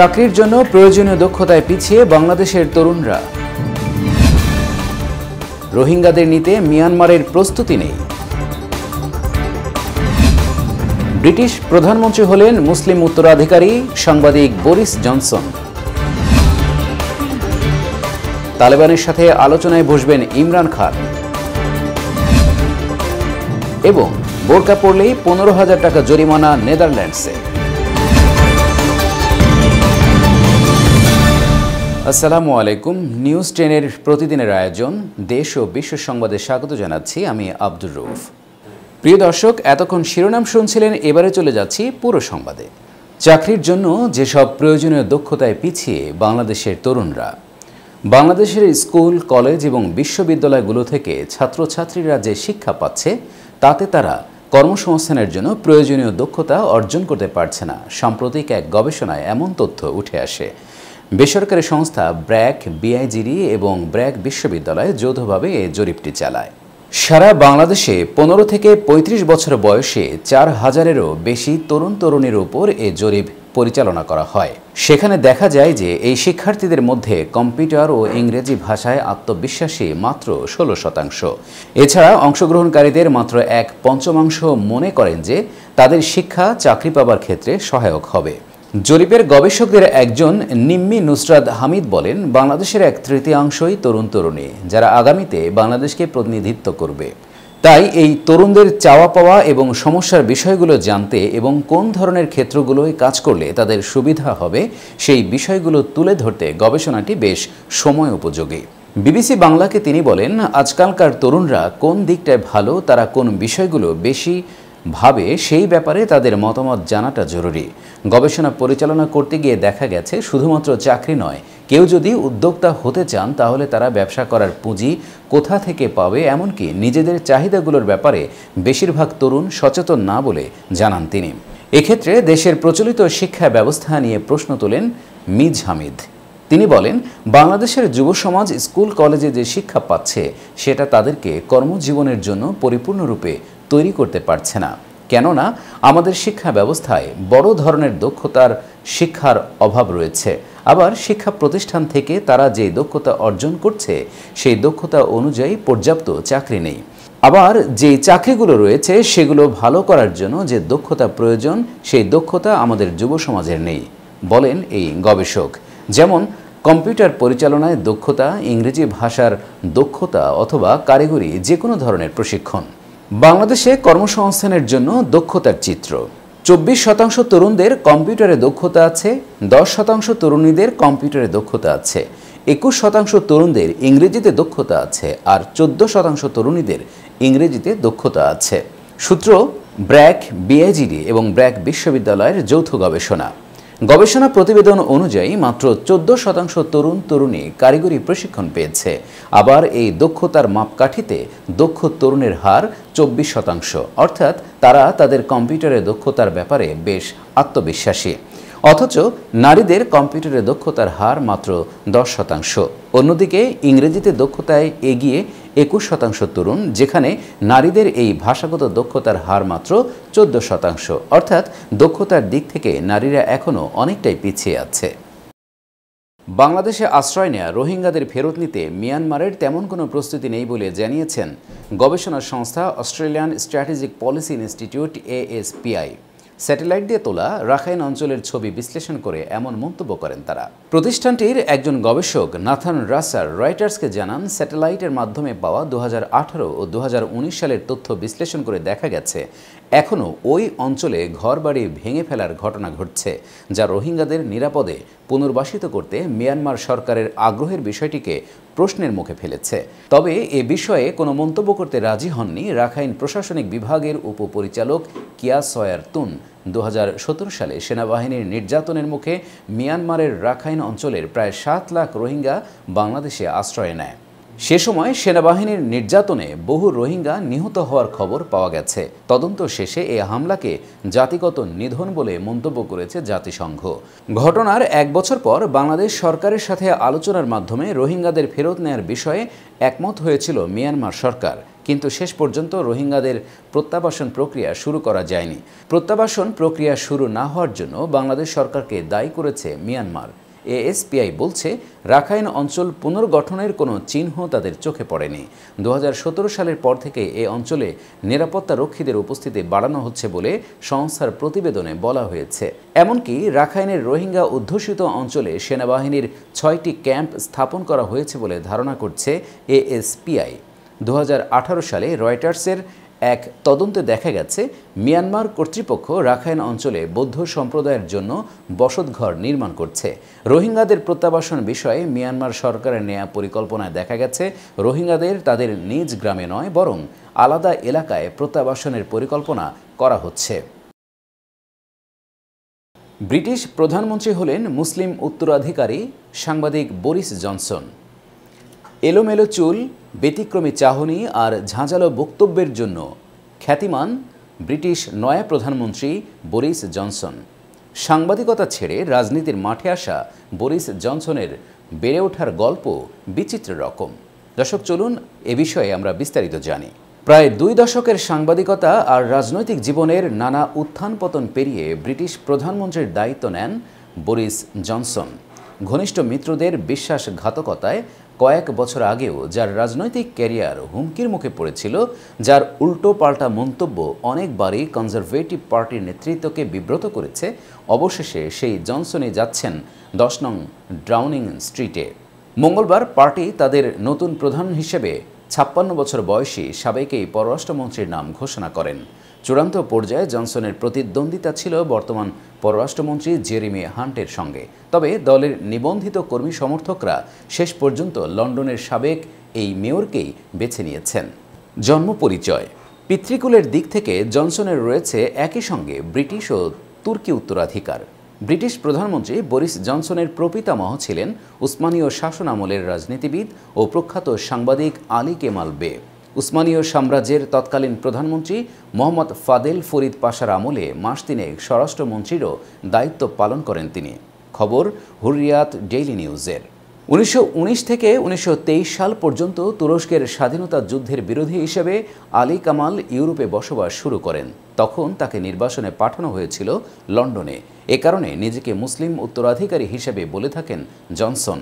চাকরির জন্য প্রয়োজনীয় দক্ষতায় পিছিয়ে বাংলাদেশের তরুণরা রোহিঙ্গাদের নিতে মিয়ানমারের প্রস্তুতি নেই ব্রিটিশ প্রধানমন্ত্রী হলেন মুসলিম উত্তরাধিকারী সাংবাদিক বরিস জনসন তালেবানের সাথে আলোচনায় বসবেন ইমরান খান এবং বোরকা পড়লেই পনেরো হাজার টাকা জরিমানা নেদারল্যান্ডসে আসসালামু আলাইকুম নিউজ টেনের প্রতিদিনের আয়োজন দেশ ও বিশ্ব সংবাদে স্বাগত জানাচ্ছি আমি আব্দুর রৌফ প্রিয় দর্শক এতক্ষণ শিরোনাম শুনছিলেন এবারে চলে যাচ্ছি পুরো সংবাদে চাকরির জন্য যেসব প্রয়োজনীয় দক্ষতায় পিছিয়ে বাংলাদেশের তরুণরা বাংলাদেশের স্কুল কলেজ এবং বিশ্ববিদ্যালয়গুলো থেকে ছাত্রছাত্রীরা যে শিক্ষা পাচ্ছে তাতে তারা কর্মসংস্থানের জন্য প্রয়োজনীয় দক্ষতা অর্জন করতে পারছে না সাম্প্রতিক এক গবেষণায় এমন তথ্য উঠে আসে বেসরকারি সংস্থা ব্র্যাক বিআইজিডি এবং ব্র্যাক বিশ্ববিদ্যালয় যৌথভাবে এ জরিপটি চালায় সারা বাংলাদেশে পনেরো থেকে ৩৫ বছর বয়সে চার হাজারেরও বেশি তরুণ তরুণীর ওপর এ জরিপ পরিচালনা করা হয় সেখানে দেখা যায় যে এই শিক্ষার্থীদের মধ্যে কম্পিউটার ও ইংরেজি ভাষায় আত্মবিশ্বাসী মাত্র ষোলো শতাংশ এছাড়া অংশগ্রহণকারীদের মাত্র এক পঞ্চমাংশ মনে করেন যে তাদের শিক্ষা চাকরি পাবার ক্ষেত্রে সহায়ক হবে জরিপের গবেষকদের একজন নিম্মি নুসরাত হামিদ বলেন বাংলাদেশের এক তৃতীয়াংশই তরুণ তরুণী যারা আগামীতে বাংলাদেশকে প্রতিনিধিত্ব করবে তাই এই তরুণদের চাওয়া পাওয়া এবং সমস্যার বিষয়গুলো জানতে এবং কোন ধরনের ক্ষেত্রগুলোয় কাজ করলে তাদের সুবিধা হবে সেই বিষয়গুলো তুলে ধরতে গবেষণাটি বেশ সময় উপযোগী বিবিসি বাংলাকে তিনি বলেন আজকালকার তরুণরা কোন দিকটায় ভালো তারা কোন বিষয়গুলো বেশি ভাবে সেই ব্যাপারে তাদের মতামত জানাটা জরুরি গবেষণা পরিচালনা করতে গিয়ে দেখা গেছে শুধুমাত্র চাকরি নয় কেউ যদি উদ্যোক্তা হতে চান তাহলে তারা ব্যবসা করার পুঁজি কোথা থেকে পাবে এমনকি নিজেদের চাহিদাগুলোর ব্যাপারে বেশিরভাগ তরুণ সচেতন না বলে জানান তিনি এক্ষেত্রে দেশের প্রচলিত শিক্ষা ব্যবস্থা নিয়ে প্রশ্ন তোলেন মিজ হামিদ তিনি বলেন বাংলাদেশের যুব সমাজ স্কুল কলেজে যে শিক্ষা পাচ্ছে সেটা তাদেরকে কর্মজীবনের জন্য পরিপূর্ণরূপে তৈরি করতে পারছে না কেননা আমাদের শিক্ষা ব্যবস্থায় বড় ধরনের দক্ষতার শিক্ষার অভাব রয়েছে আবার শিক্ষা প্রতিষ্ঠান থেকে তারা যে দক্ষতা অর্জন করছে সেই দক্ষতা অনুযায়ী পর্যাপ্ত চাকরি নেই আবার যে চাকরিগুলো রয়েছে সেগুলো ভালো করার জন্য যে দক্ষতা প্রয়োজন সেই দক্ষতা আমাদের যুব সমাজের নেই বলেন এই গবেষক যেমন কম্পিউটার পরিচালনায় দক্ষতা ইংরেজি ভাষার দক্ষতা অথবা কারিগরি যে কোনো ধরনের প্রশিক্ষণ বাংলাদেশে কর্মসংস্থানের জন্য দক্ষতার চিত্র চব্বিশ শতাংশ তরুণদের কম্পিউটারে দক্ষতা আছে দশ শতাংশ তরুণীদের কম্পিউটারে দক্ষতা আছে একুশ শতাংশ তরুণদের ইংরেজিতে দক্ষতা আছে আর চোদ্দ শতাংশ তরুণীদের ইংরেজিতে দক্ষতা আছে সূত্র ব্র্যাক বিআইজিডি এবং ব্র্যাক বিশ্ববিদ্যালয়ের যৌথ গবেষণা গবেষণা প্রতিবেদন অনুযায়ী মাত্র চোদ্দ শতাংশ তরুণ তরুণী কারিগরি প্রশিক্ষণ পেয়েছে আবার এই দক্ষতার মাপকাঠিতে দক্ষ তরুণের হার চব্বিশ শতাংশ অর্থাৎ তারা তাদের কম্পিউটারের দক্ষতার ব্যাপারে বেশ আত্মবিশ্বাসী অথচ নারীদের কম্পিউটারে দক্ষতার হার মাত্র দশ শতাংশ অন্যদিকে ইংরেজিতে দক্ষতায় এগিয়ে একুশ শতাংশ তরুণ যেখানে নারীদের এই ভাষাগত দক্ষতার হার মাত্র চোদ্দ শতাংশ অর্থাৎ দক্ষতার দিক থেকে নারীরা এখনও অনেকটাই পিছিয়ে আছে বাংলাদেশে আশ্রয় নেয়া রোহিঙ্গাদের ফেরত নিতে মিয়ানমারের তেমন কোনো প্রস্তুতি নেই বলে জানিয়েছেন গবেষণা সংস্থা Australian Strategic Policy Institute ASPI satellite দিয়ে তোলা রাখাইন অঞ্চলের ছবি বিশ্লেষণ করে এমন মন্তব্য করেন তারা প্রতিষ্ঠানটির একজন গবেষক নাথান রাসার রয়টার্সকে জানান স্যাটেলাইটের মাধ্যমে পাওয়া দু ও দু সালের তথ্য বিশ্লেষণ করে দেখা গেছে এখনও ওই অঞ্চলে ঘরবাড়ি ভেঙে ফেলার ঘটনা ঘটছে যা রোহিঙ্গাদের নিরাপদে পুনর্বাসিত করতে মিয়ানমার সরকারের আগ্রহের বিষয়টিকে প্রশ্নের মুখে ফেলেছে তবে এ বিষয়ে কোনো মন্তব্য করতে রাজি হননি রাখাইন প্রশাসনিক বিভাগের উপপরিচালক কিয়া সয়ার তুন দু সালে সেনাবাহিনীর নির্যাতনের মুখে মিয়ানমারের রাখাইন অঞ্চলের প্রায় সাত লাখ রোহিঙ্গা বাংলাদেশে আশ্রয় নেয় সে সময় সেনাবাহিনীর নির্যাতনে বহু রোহিঙ্গা নিহত হওয়ার খবর পাওয়া গেছে তদন্ত শেষে এ হামলাকে জাতিগত নিধন বলে মন্তব্য করেছে জাতিসংঘ ঘটনার এক বছর পর বাংলাদেশ সরকারের সাথে আলোচনার মাধ্যমে রোহিঙ্গাদের ফেরত নেয়ার বিষয়ে একমত হয়েছিল মিয়ানমার সরকার কিন্তু শেষ পর্যন্ত রোহিঙ্গাদের প্রত্যাবাসন প্রক্রিয়া শুরু করা যায়নি প্রত্যাবাসন প্রক্রিয়া শুরু না হওয়ার জন্য বাংলাদেশ সরকারকে দায়ী করেছে মিয়ানমার এএসপিআই বলছে রাখাইন অঞ্চল পুনর্গঠনের কোনো চিহ্ন তাদের চোখে পড়েনি দু সালের পর থেকে এ অঞ্চলে নিরাপত্তা রক্ষীদের উপস্থিতি বাড়ানো হচ্ছে বলে সংস্থার প্রতিবেদনে বলা হয়েছে এমনকি রাখাইনের রোহিঙ্গা অধ্যুষিত অঞ্চলে সেনাবাহিনীর ছয়টি ক্যাম্প স্থাপন করা হয়েছে বলে ধারণা করছে এএসপিআই দু সালে রয়টার্সের এক তদন্তে দেখা গেছে মিয়ানমার কর্তৃপক্ষ রাখাইন অঞ্চলে বৌদ্ধ সম্প্রদায়ের জন্য বসতঘর নির্মাণ করছে রোহিঙ্গাদের প্রত্যাবাসন বিষয়ে মিয়ানমার সরকারের নেয়া পরিকল্পনায় দেখা গেছে রোহিঙ্গাদের তাদের নিজ গ্রামে নয় বরং আলাদা এলাকায় প্রত্যাবাসনের পরিকল্পনা করা হচ্ছে ব্রিটিশ প্রধানমন্ত্রী হলেন মুসলিম উত্তরাধিকারী সাংবাদিক বরিস জনসন এলোমেলো চুল ব্যতিক্রমী চাহনি আর ঝাঁঝালো বক্তব্যের জন্য খ্যাতিমান ব্রিটিশ নয়া প্রধানমন্ত্রী বরিস জনসন সাংবাদিকতা ছেড়ে রাজনীতির মাঠে আসা বরিস জনসনের বেড়ে ওঠার গল্প বিচিত্র রকম দর্শক চলুন এ বিষয়ে আমরা বিস্তারিত জানি প্রায় দুই দশকের সাংবাদিকতা আর রাজনৈতিক জীবনের নানা উত্থান পতন পেরিয়ে ব্রিটিশ প্রধানমন্ত্রীর দায়িত্ব নেন বরিস জনসন ঘনিষ্ঠ মিত্রদের বিশ্বাসঘাতকতায় কয়েক বছর আগেও যার রাজনৈতিক ক্যারিয়ার হুমকির মুখে পড়েছিল যার উল্টো পাল্টা মন্তব্য অনেকবারই কনজারভেটিভ পার্টির নেতৃত্বকে বিব্রত করেছে অবশেষে সেই জনসনে যাচ্ছেন দশ নং ড্রাউনিং স্ট্রিটে মঙ্গলবার পার্টি তাদের নতুন প্রধান হিসেবে ছাপ্পান্ন বছর বয়সী সাবেকেই পররাষ্ট্রমন্ত্রীর নাম ঘোষণা করেন চূড়ান্ত পর্যায়ে জনসনের প্রতিদ্বন্দ্বিতা ছিল বর্তমান পররাষ্ট্রমন্ত্রী জেরিমি হান্টের সঙ্গে তবে দলের নিবন্ধিত কর্মী সমর্থকরা শেষ পর্যন্ত লন্ডনের সাবেক এই মেয়রকেই বেছে নিয়েছেন জন্ম পরিচয় পিতৃকুলের দিক থেকে জনসনের রয়েছে একই সঙ্গে ব্রিটিশ ও তুর্কি উত্তরাধিকার ব্রিটিশ প্রধানমন্ত্রী বরিস জনসনের প্রপিতামহ ছিলেন উসমানীয় শাসনামলের রাজনীতিবিদ ও প্রখ্যাত সাংবাদিক আলী কেমাল বে উসমানীয় সাম্রাজ্যের তৎকালীন প্রধানমন্ত্রী মোহাম্মদ ফাদেল ফরিদ পাশার আমলে মাস তিনে স্বরাষ্ট্রমন্ত্রীরও দায়িত্ব পালন করেন তিনি খবর হুরিয়াত ডেইলি নিউজের উনিশশো থেকে উনিশশো সাল পর্যন্ত তুরস্কের স্বাধীনতা যুদ্ধের বিরোধী হিসেবে আলী কামাল ইউরোপে বসবাস শুরু করেন তখন তাকে নির্বাসনে পাঠানো হয়েছিল লন্ডনে এ কারণে নিজেকে মুসলিম উত্তরাধিকারী হিসেবে বলে থাকেন জনসন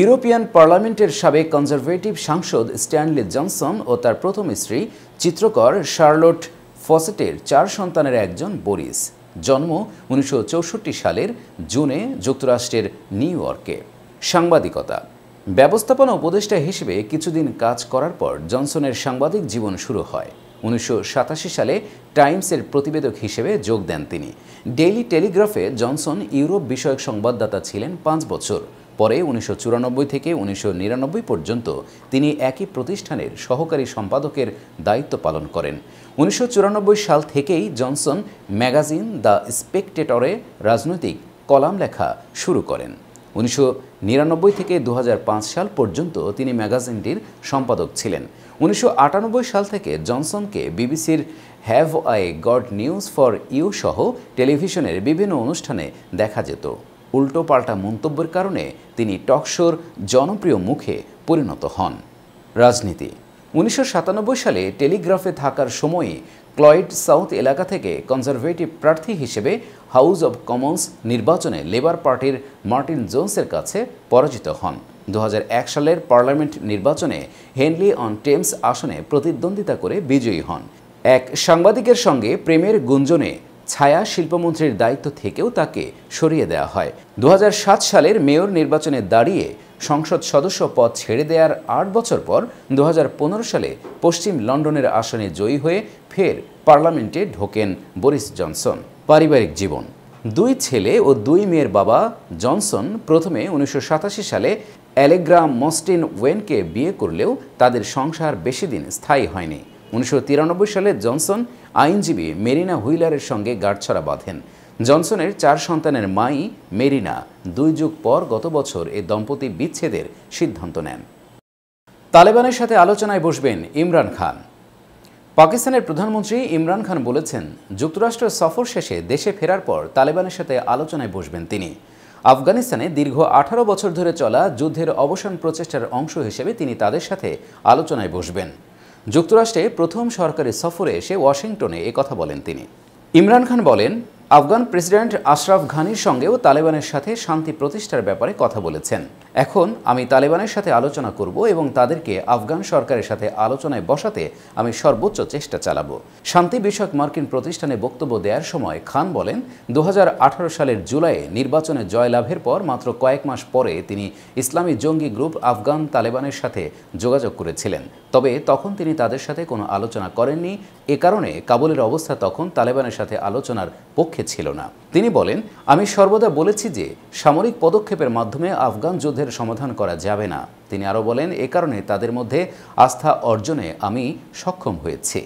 ইউরোপিয়ান পার্লামেন্টের সাবেক কনজারভেটিভ সাংসদ স্ট্যানলি জনসন ও তার প্রথম স্ত্রী চিত্রকর শার্লট ফসেটের চার সন্তানের একজন বরিস জন্ম উনিশশো সালের জুনে যুক্তরাষ্ট্রের নিউ ইয়র্কে সাংবাদিকতা ব্যবস্থাপনা উপদেষ্টা হিসেবে কিছুদিন কাজ করার পর জনসনের সাংবাদিক জীবন শুরু হয় উনিশশো সালে টাইমসের প্রতিবেদক হিসেবে যোগ দেন তিনি ডেইলি টেলিগ্রাফে জনসন ইউরোপ বিষয়ক সংবাদদাতা ছিলেন পাঁচ বছর পরে উনিশশো থেকে উনিশশো পর্যন্ত তিনি একই প্রতিষ্ঠানের সহকারী সম্পাদকের দায়িত্ব পালন করেন উনিশশো সাল থেকেই জনসন ম্যাগাজিন দ্য স্পেকটেটরে রাজনৈতিক কলাম লেখা শুরু করেন উনিশশো থেকে দু সাল পর্যন্ত তিনি ম্যাগাজিনটির সম্পাদক ছিলেন উনিশশো সাল থেকে জনসনকে বিবিসির have I got news for you সহ টেলিভিশনের বিভিন্ন অনুষ্ঠানে দেখা যেত উল্টো পাল্টা মন্তব্যের কারণে তিনি টকশোর জনপ্রিয় মুখে পরিণত হন রাজনীতি উনিশশো সালে টেলিগ্রাফে থাকার সময়ে ক্লয়েড সাউথ এলাকা থেকে কনজারভেটিভ প্রার্থী হিসেবে হাউস অব কমন্স নির্বাচনে লেবার পার্টির মার্টিন জোন্সের কাছে পরাজিত হন দু সালের পার্লামেন্ট নির্বাচনে হেনলি অন টেমস আসনে প্রতিদ্বন্দ্বিতা করে বিজয়ী হন এক সাংবাদিকের সঙ্গে প্রেমের গুঞ্জনে ছায়া শিল্পমন্ত্রীর দায়িত্ব থেকেও তাকে সরিয়ে দেওয়া হয় দু সালের মেয়র নির্বাচনে দাঁড়িয়ে সংসদ সদস্য পদ ছেড়ে দেওয়ার আট বছর পর দু সালে পশ্চিম লন্ডনের আসনে জয়ী হয়ে ফের পার্লামেন্টে ঢোকেন বরিস জনসন পারিবারিক জীবন দুই ছেলে ও দুই মেয়ের বাবা জনসন প্রথমে উনিশশো সালে অ্যালেগ্রা মস্টিন ওয়েনকে বিয়ে করলেও তাদের সংসার বেশি দিন স্থায়ী হয়নি উনিশশো সালে জনসন আইনজীবী মেরিনা হুইলারের সঙ্গে গাঁটছড়া বাঁধেন জনসনের চার সন্তানের মাই মেরিনা দুই যুগ পর গত বছর এ দম্পতি বিচ্ছেদের সিদ্ধান্ত নেন তালেবানের সাথে আলোচনায় বসবেন ইমরান খান পাকিস্তানের প্রধানমন্ত্রী ইমরান খান বলেছেন যুক্তরাষ্ট্র সফর শেষে দেশে ফেরার পর তালেবানের সাথে আলোচনায় বসবেন তিনি আফগানিস্তানে দীর্ঘ আঠারো বছর ধরে চলা যুদ্ধের অবসান প্রচেষ্টার অংশ হিসেবে তিনি তাদের সাথে আলোচনায় বসবেন যুক্তরাষ্ট্রে প্রথম সরকারি সফরে এসে ওয়াশিংটনে কথা বলেন তিনি ইমরান খান বলেন আফগান প্রেসিডেন্ট আশরাফ ঘানির সঙ্গেও তালেবানের সাথে শান্তি প্রতিষ্ঠার ব্যাপারে কথা বলেছেন এখন আমি তালেবানের সাথে আলোচনা করব এবং তাদেরকে আফগান সরকারের সাথে আলোচনায় বসাতে আমি সর্বোচ্চ চেষ্টা চালাবো শান্তি বিষয়ক মার্কিন প্রতিষ্ঠানে বক্তব্য দেওয়ার সময় খান বলেন দু সালের জুলাইয়ে নির্বাচনে জয়লাভের পর মাত্র কয়েক মাস পরে তিনি ইসলামী জঙ্গি গ্রুপ আফগান তালেবানের সাথে যোগাযোগ করেছিলেন তবে তখন তিনি তাদের সাথে কোনো আলোচনা করেননি এ কারণে কাবুলের অবস্থা তখন তালেবানের সাথে আলোচনার পক্ষে ছিল না তিনি বলেন আমি সর্বদা বলেছি যে সামরিক পদক্ষেপের মাধ্যমে আফগান যুদ্ধের সমাধান করা যাবে না তিনি আরও বলেন এ কারণে তাদের মধ্যে আস্থা অর্জনে আমি সক্ষম হয়েছি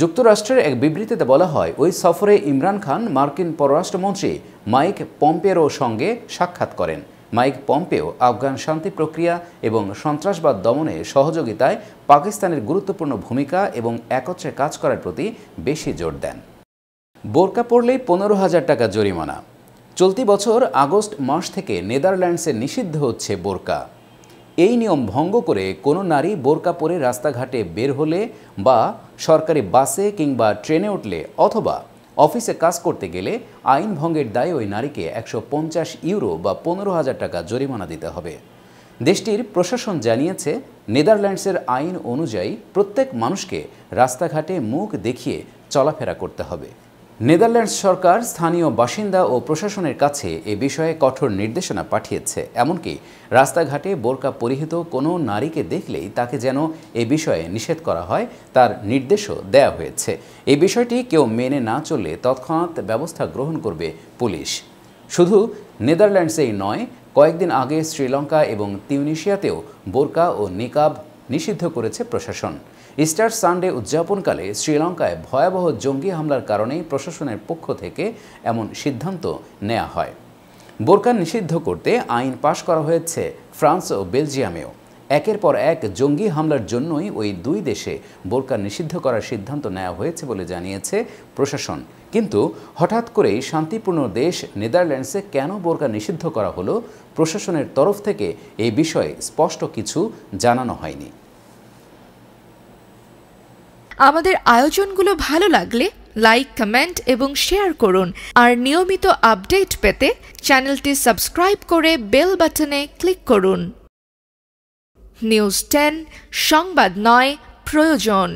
যুক্তরাষ্ট্রের এক বিবৃতিতে বলা হয় ওই সফরে ইমরান খান মার্কিন পররাষ্ট্রমন্ত্রী মাইক পম্পেরও সঙ্গে সাক্ষাৎ করেন মাইক পম্পেও আফগান শান্তি প্রক্রিয়া এবং সন্ত্রাসবাদ দমনে সহযোগিতায় পাকিস্তানের গুরুত্বপূর্ণ ভূমিকা এবং একত্রে কাজ করার প্রতি বেশি জোর দেন বোরকা পড়লেই পনেরো হাজার টাকা জরিমানা চলতি বছর আগস্ট মাস থেকে নেদারল্যান্ডসে নিষিদ্ধ হচ্ছে বোরকা এই নিয়ম ভঙ্গ করে কোনো নারী বোরকা পরে রাস্তাঘাটে বের হলে বা সরকারি বাসে কিংবা ট্রেনে উঠলে অথবা অফিসে কাজ করতে গেলে আইন ভঙ্গের দায়ে ওই নারীকে একশো ইউরো বা পনেরো হাজার টাকা জরিমানা দিতে হবে দেশটির প্রশাসন জানিয়েছে নেদারল্যান্ডসের আইন অনুযায়ী প্রত্যেক মানুষকে রাস্তাঘাটে মুখ দেখিয়ে চলাফেরা করতে হবে নেদারল্যান্ডস সরকার স্থানীয় বাসিন্দা ও প্রশাসনের কাছে এ বিষয়ে কঠোর নির্দেশনা পাঠিয়েছে এমনকি রাস্তাঘাটে বোরকা পরিহিত কোনো নারীকে দেখলেই তাকে যেন এ বিষয়ে নিষেধ করা হয় তার নির্দেশও দেয়া হয়েছে এ বিষয়টি কেউ মেনে না চললে তৎক্ষণাৎ ব্যবস্থা গ্রহণ করবে পুলিশ শুধু নেদারল্যান্ডসেই নয় কয়েকদিন আগে শ্রীলঙ্কা এবং তিউনিশিয়াতেও বোরকা ও নিকাব নিষিদ্ধ করেছে প্রশাসন ইস্টার সানডে উদযাপনকালে শ্রীলঙ্কায় ভয়াবহ জঙ্গি হামলার কারণেই প্রশাসনের পক্ষ থেকে এমন সিদ্ধান্ত নেওয়া হয় বোরকা নিষিদ্ধ করতে আইন পাশ করা হয়েছে ফ্রান্স ও বেলজিয়ামেও একের পর এক জঙ্গি হামলার জন্যই ওই দুই দেশে বোরকা নিষিদ্ধ করার সিদ্ধান্ত নেওয়া হয়েছে বলে জানিয়েছে প্রশাসন কিন্তু হঠাৎ করেই শান্তিপূর্ণ দেশ নেদারল্যান্ডসে কেন বোরকা নিষিদ্ধ করা হলো প্রশাসনের তরফ থেকে এই বিষয়ে স্পষ্ট কিছু জানানো হয়নি আমাদের আয়োজনগুলো ভালো লাগলে লাইক কমেন্ট এবং শেয়ার করুন আর নিয়মিত আপডেট পেতে চ্যানেলটি সাবস্ক্রাইব করে বেল বাটনে ক্লিক করুন নিউজ টেন সংবাদ নয় প্রয়োজন